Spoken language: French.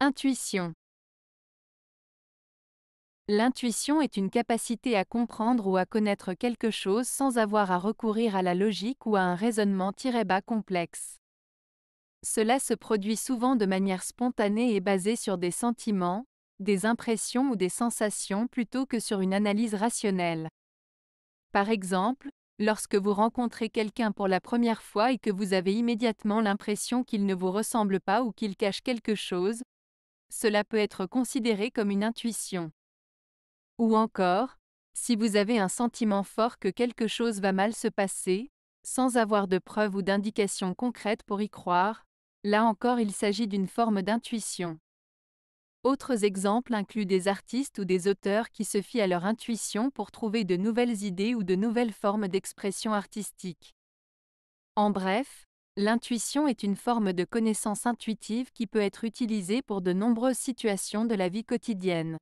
Intuition L'intuition est une capacité à comprendre ou à connaître quelque chose sans avoir à recourir à la logique ou à un raisonnement tiré bas complexe. Cela se produit souvent de manière spontanée et basée sur des sentiments, des impressions ou des sensations plutôt que sur une analyse rationnelle. Par exemple, lorsque vous rencontrez quelqu'un pour la première fois et que vous avez immédiatement l'impression qu'il ne vous ressemble pas ou qu'il cache quelque chose, cela peut être considéré comme une intuition. Ou encore, si vous avez un sentiment fort que quelque chose va mal se passer, sans avoir de preuves ou d'indications concrètes pour y croire, là encore il s'agit d'une forme d'intuition. Autres exemples incluent des artistes ou des auteurs qui se fient à leur intuition pour trouver de nouvelles idées ou de nouvelles formes d'expression artistique. En bref, L'intuition est une forme de connaissance intuitive qui peut être utilisée pour de nombreuses situations de la vie quotidienne.